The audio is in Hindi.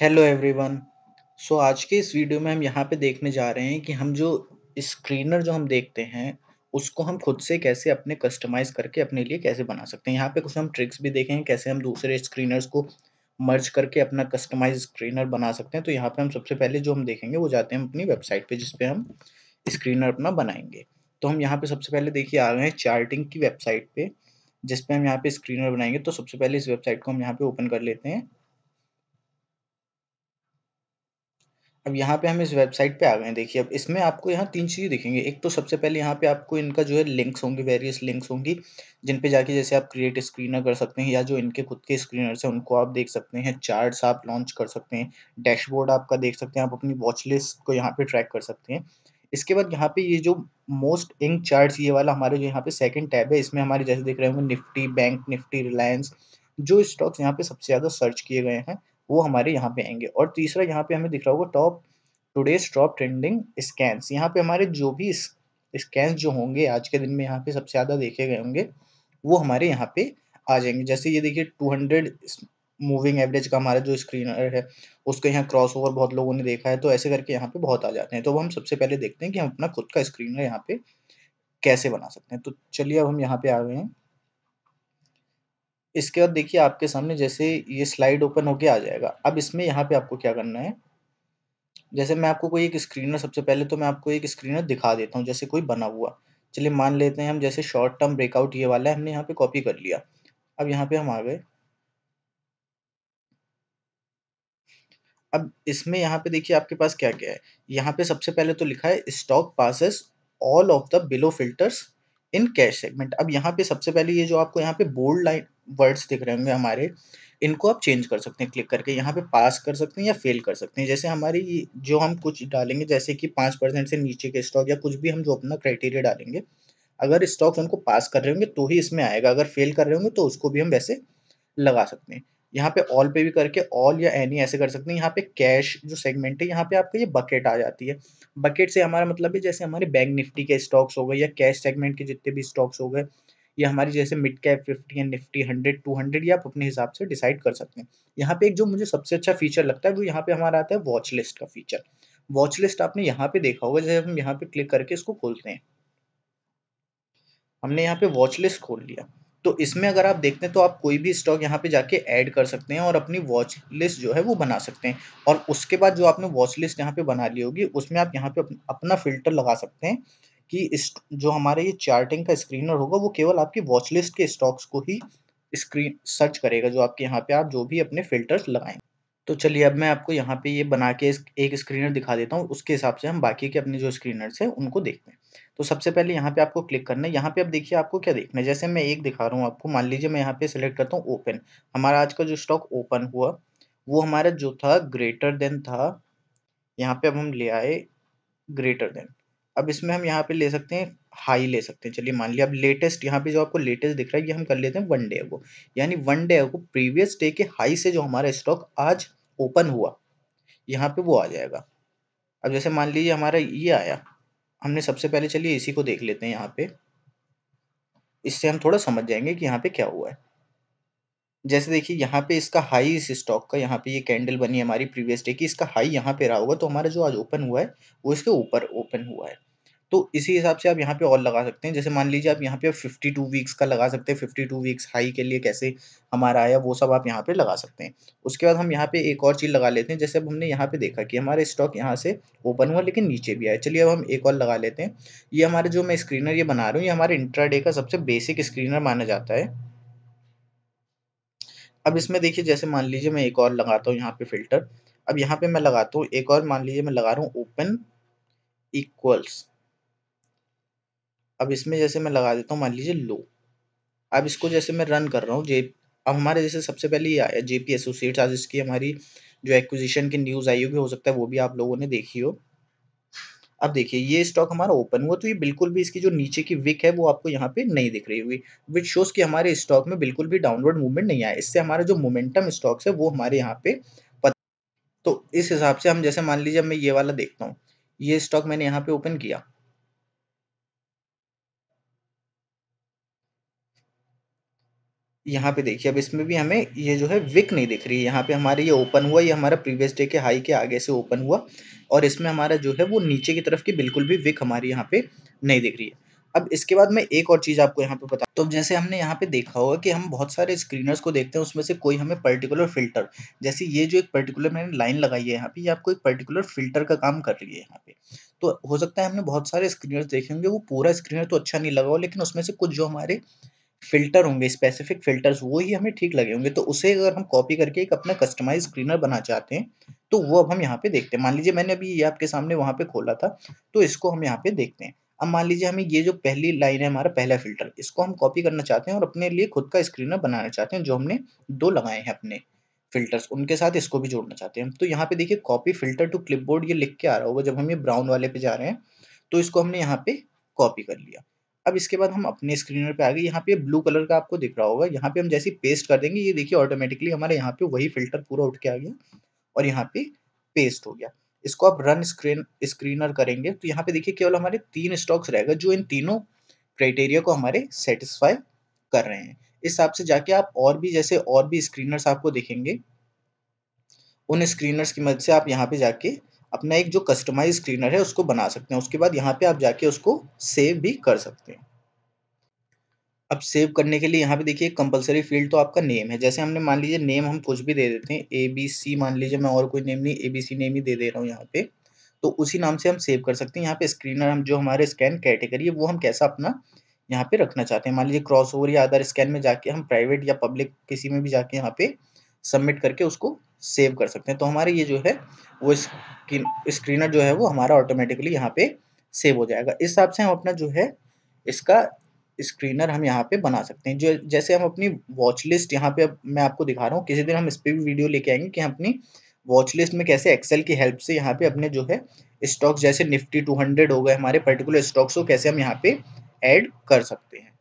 हेलो एवरीवन सो आज के इस वीडियो में हम यहाँ पे देखने जा रहे हैं कि हम जो स्क्रीनर जो हम देखते हैं उसको हम खुद से कैसे अपने कस्टमाइज़ करके अपने लिए कैसे बना सकते हैं यहाँ पे कुछ हम ट्रिक्स भी देखेंगे कैसे हम दूसरे स्क्रीनर्स को मर्ज करके अपना कस्टमाइज स्क्रीनर बना सकते हैं तो यहाँ पर हम सबसे पहले जो हम देखेंगे वो जाते हैं अपनी वेबसाइट पर जिसपे हम स्क्रीनर अपना बनाएंगे तो हम यहाँ पर सबसे पहले देखिए आ गए हैं चार्टिंग की वेबसाइट पर जिसपे हम यहाँ पे स्क्रीनर बनाएंगे तो सबसे पहले इस वेबसाइट को हम यहाँ पे ओपन कर लेते हैं अब यहाँ पे हम इस वेबसाइट पे आ गए हैं देखिए अब इसमें आपको यहाँ तीन चीज़ें दिखेंगे एक तो सबसे पहले यहाँ पे आपको इनका जो है लिंक्स होंगे वेरियस लिंक्स होंगी जिन पे जाके जैसे आप क्रिएट स्क्रीनर कर सकते हैं या जो इनके खुद के स्क्रीनर्स हैं उनको आप देख सकते हैं चार्ट्स आप लॉन्च कर सकते हैं डैशबोर्ड आपका देख सकते हैं आप अपनी वॉच लिस्ट को यहाँ पे ट्रैक कर सकते हैं इसके बाद यहाँ पे ये जो मोस्ट इंक चार्ट ये वाला हमारे जो यहाँ पे सेकंड टैब है इसमें हमारे जैसे देख रहे होंगे निफ्टी बैंक निफ्टी रिलायंस जो स्टॉक्स यहाँ पे सबसे ज़्यादा सर्च किए गए हैं वो हमारे यहाँ पे आएंगे और तीसरा यहाँ पे हमें दिख रहा होगा top today's top trending scan यहाँ पे हमारे जो भी स्कैन जो होंगे आज के दिन में यहाँ पे सबसे ज़्यादा देखे गए होंगे वो हमारे यहाँ पे आ जाएंगे जैसे ये देखिए टू हंड्रेड मूविंग एवरेज का हमारा जो स्क्रीनर है उसका यहाँ क्रॉस ओवर बहुत लोगों ने देखा है तो ऐसे करके यहाँ पे बहुत आ जाते हैं तो हम सबसे पहले देखते हैं कि हम अपना खुद का स्क्रीनर यहाँ पे कैसे बना सकते हैं तो चलिए अब हम यहाँ पे आ गए हैं इसके बाद देखिए आपके सामने जैसे ये स्लाइड ओपन होके आ जाएगा अब इसमें यहाँ पे आपको क्या करना है जैसे मैं आपको कोई एक स्क्रीनर सबसे पहले तो मैं आपको एक स्क्रीनर दिखा देता हूँ जैसे कोई बना हुआ चलिए मान लेते हैं हम जैसे शॉर्ट टर्म ब्रेकआउट ये वाला है हमने यहाँ पे कॉपी कर लिया अब यहाँ पे हम आ गए अब इसमें यहाँ पे देखिए आपके पास क्या क्या है यहाँ पे सबसे पहले तो लिखा है stock passes all of the below filters in cash segment अब यहाँ पे सबसे पहले ये जो आपको यहाँ पे बोल्ड लाइन वर्ड्स दिख रहे होंगे हमारे इनको आप चेंज कर सकते हैं क्लिक करके यहाँ पे पास कर सकते हैं या फेल कर सकते हैं जैसे हमारी जो हम कुछ डालेंगे जैसे कि पाँच परसेंट से नीचे के स्टॉक या कुछ भी हम जो अपना क्राइटेरिया डालेंगे अगर स्टॉक्स उनको पास कर रहे होंगे तो ही इसमें आएगा अगर फेल कर रहे होंगे तो उसको भी हम वैसे लगा सकते हैं यहाँ पे ऑल पे भी करके ऑल या एनी ऐसे कर सकते हैं यहाँ पे कैश जो सेगमेंट है यहाँ पे आपका ये बकेट आ जाती है बकेट से हमारा मतलब है जैसे हमारे बैंक निफ्टी के स्टॉक्स हो गए या कैश सेगमेंट के जितने भी स्टॉक्स हो गए या हमारी जैसे मिड कैप फिफ्टी या निफ्टी हंड्रेड टू हंड्रेड या आप अपने हिसाब से डिसाइड कर सकते हैं यहाँ पे एक जो मुझे सबसे अच्छा फीचर लगता है वो यहाँ पे हमारा आता है वॉच लिस्ट का फीचर वॉच लिस्ट आपने यहाँ पे देखा होगा जैसे हम यहाँ पे क्लिक करके इसको खोलते हैं हमने यहाँ पे वॉच लिस्ट खोल लिया तो इसमें अगर आप देखते हैं तो आप कोई भी स्टॉक यहाँ पे जाके ऐड कर सकते हैं और अपनी वॉच लिस्ट जो है वो बना सकते हैं और उसके बाद जो आपने वॉच लिस्ट यहाँ पे बना ली होगी उसमें आप यहाँ पे अपना फिल्टर लगा सकते हैं कि इस जो हमारे ये चार्टिंग का स्क्रीनर होगा वो केवल आपकी वॉच लिस्ट के स्टॉक्स को ही स्क्रीन सर्च करेगा जो आपके यहाँ पे आप जो भी अपने फिल्टर्स लगाएं तो चलिए अब मैं आपको यहाँ पे ये बना के एक स्क्रीनर दिखा देता हूँ उसके हिसाब से हम बाकी के अपने जो स्क्रीनर्स हैं उनको देखते हैं तो सबसे पहले यहाँ पे आपको क्लिक करना है यहाँ पे आप देखिए आपको क्या देखना है जैसे मैं एक दिखा रहा हूँ आपको मान लीजिए मैं यहाँ पे सिलेक्ट करता हूँ ओपन हमारा आज का जो स्टॉक ओपन हुआ वो हमारा जो था ग्रेटर देन था यहाँ पे अब हम ले आए ग्रेटर देन अब इसमें हम यहाँ पे ले सकते हैं हाई ले सकते हैं चलिए मान लिया अब लेटेस्ट यहाँ पे जो आपको लेटेस्ट दिख रहा है ये हम कर लेते हैं वन डे को यानी वन डे को प्रीवियस डे के हाई से जो हमारा स्टॉक आज ओपन हुआ यहाँ पे वो आ जाएगा अब जैसे मान लीजिए हमारा ये आया हमने सबसे पहले चलिए इसी को देख लेते हैं यहाँ पे इससे हम थोड़ा समझ जाएंगे कि यहाँ पे क्या हुआ है जैसे देखिए यहाँ पे इसका हाई इस स्टॉक का यहाँ पे ये कैंडल बनी हमारी प्रीवियस डे की इसका हाई यहाँ पे रहा होगा तो हमारा जो आज ओपन हुआ है वो इसके ऊपर ओपन हुआ है तो इसी हिसाब से आप यहाँ पे और लगा सकते हैं जैसे मान लीजिए आप यहाँ पे फिफ्टी टू वीक्स का लगा सकते हैं फिफ्टी टू वीक्स हाई के लिए कैसे हमारा आया वो सब आप यहाँ पे लगा सकते हैं उसके बाद हम यहाँ पे एक और चीज़ लगा लेते हैं जैसे अब हमने यहाँ पे देखा कि हमारे स्टॉक यहाँ से ओपन हुआ लेकिन नीचे भी आया चलिए अब हम एक और लगा लेते हैं ये हमारे जो मैं स्क्रीनर ये बना रहा हूँ ये हमारे इंट्राडे का सबसे बेसिक स्क्रीनर माना जाता है अब इसमें देखिए जैसे मान लीजिए मैं एक और लगाता हूँ यहाँ पे फिल्टर अब यहाँ पे मैं लगाता हूँ एक और मान लीजिए मैं लगा रहा हूँ ओपन इक्वल्स अब इसमें जैसे मैं लगा देता हूँ मान लीजिए लो अब इसको जैसे मैं रन कर रहा हूँ जे अब हमारे जैसे सबसे पहले ये आया जे पी एसोसिएट्स आज इसकी हमारी जो एक्विजिशन की न्यूज़ आई होगी हो सकता है वो भी आप लोगों ने देखी हो अब देखिए ये स्टॉक हमारा ओपन हुआ तो ये बिल्कुल भी इसकी जो नीचे की विक है वो आपको यहाँ पे नहीं दिख रही हुई विच शोज कि हमारे स्टॉक में बिल्कुल भी डाउनवर्ड मूवमेंट नहीं आया इससे हमारा जो मोमेंटम स्टॉक्स है वो हमारे यहाँ पे पता तो इस हिसाब से हम जैसे मान लीजिए मैं ये वाला देखता हूँ ये स्टॉक मैंने यहाँ पे ओपन किया यहाँ पे देखिए अब इसमें भी हमें ये जो है विक नहीं दिख रही है यहाँ पे हमारे ये ओपन हुआ ये हमारा प्रीवियस डे के हाई के आगे से ओपन हुआ और इसमें हमारा जो है वो नीचे की तरफ की बिल्कुल भी विक हमारी यहाँ पे नहीं दिख रही है अब इसके बाद मैं एक और चीज़ आपको यहाँ पे बता तो जैसे हमने यहाँ पे देखा होगा कि हम बहुत सारे स्क्रीनर्स को देखते हैं उसमें से कोई हमें पर्टिकुलर फिल्टर जैसे ये जो एक पर्टिकुलर मैंने लाइन लगाई है यहाँ पे ये आपको एक पर्टिकुलर फिल्टर का काम कर रही है यहाँ पे तो हो सकता है हमने बहुत सारे स्क्रीनर्स देखे होंगे वो पूरा स्क्रीनर तो अच्छा नहीं लगा हो लेकिन उसमें से कुछ जो हमारे फिल्टर होंगे स्पेसिफिक फिल्टर्स वो ही हमें ठीक लगे होंगे तो उसे अगर हम कॉपी करके एक अपना कस्टमाइज स्क्रीनर बना चाहते हैं तो वो अब हम यहाँ पे देखते हैं मान लीजिए मैंने अभी ये आपके सामने वहाँ पे खोला था तो इसको हम यहाँ पे देखते हैं अब मान लीजिए हमें ये जो पहली लाइन है हमारा पहला फिल्टर इसको हम कॉपी करना चाहते हैं और अपने लिए खुद का स्क्रीनर बनाना चाहते हैं जो हमने दो लगाए हैं अपने फिल्टर्स उनके साथ इसको भी जोड़ना चाहते हैं तो यहाँ पे देखिए कॉपी फिल्टर टू क्लिपबोर्ड ये लिख के आ रहा होगा जब हम ये ब्राउन वाले पे जा रहे हैं तो इसको हमने यहाँ पे कॉपी कर लिया अब इसके बाद हम अपने स्क्रीनर पे आ गए यहाँ पे ब्लू कलर का आपको दिख रहा होगा यहाँ पे हम जैसे पेस्ट कर देंगे ये देखिए ऑटोमेटिकली हमारे यहाँ पे वही फिल्टर पूरा उठ के आ गया और यहाँ पे पेस्ट हो गया इसको आप रन स्क्रीन स्क्रीनर करेंगे तो यहाँ पे देखिए केवल हमारे तीन स्टॉक्स रहेगा जो इन तीनों क्राइटेरिया को हमारे सेटिस्फाई कर रहे हैं इस हिसाब से जाके आप और भी जैसे और भी स्क्रीनर्स आपको देखेंगे उन स्क्रीनर्स की मदद से आप यहाँ पे जाके अपना एक जो कस्टमाइज स्क्रीनर है उसको बना सकते हैं उसके बाद यहाँ पे आप जाके उसको सेव भी कर सकते हैं अब सेव करने के लिए यहाँ पे देखिए कंपलसरी फील्ड तो आपका नेम है जैसे हमने मान लीजिए नेम हम कुछ भी दे देते हैं ए बी सी मान लीजिए मैं और कोई नेम नहीं ए बी सी नेम ही दे दे रहा हूँ यहाँ पे तो उसी नाम से हम सेव कर सकते हैं यहाँ पे स्क्रीनर हम जो हमारे स्कैन कैटेगरी है वो हम कैसा अपना यहाँ पे रखना चाहते हैं मान लीजिए क्रॉस ओवर या अदर स्कैन में जाके हम प्राइवेट या पब्लिक किसी में भी जाके यहाँ पे सबमिट करके उसको सेव कर सकते हैं तो हमारे ये जो है वो स्क्रीनर जो है वो हमारा ऑटोमेटिकली यहाँ पे सेव हो जाएगा इस हिसाब से हम अपना जो है इसका स्क्रीनर हम यहाँ पे बना सकते हैं जो जैसे हम अपनी वॉच लिस्ट यहाँ पे मैं आपको दिखा रहा हूँ किसी दिन हम इस पर भी वीडियो लेके आएंगे कि हम अपनी वॉच लिस्ट में कैसे एक्सेल की हेल्प से यहाँ पे अपने जो है स्टॉक्स जैसे निफ्टी 200 हो गए हमारे पर्टिकुलर स्टॉक्स को कैसे हम यहाँ पे ऐड कर सकते हैं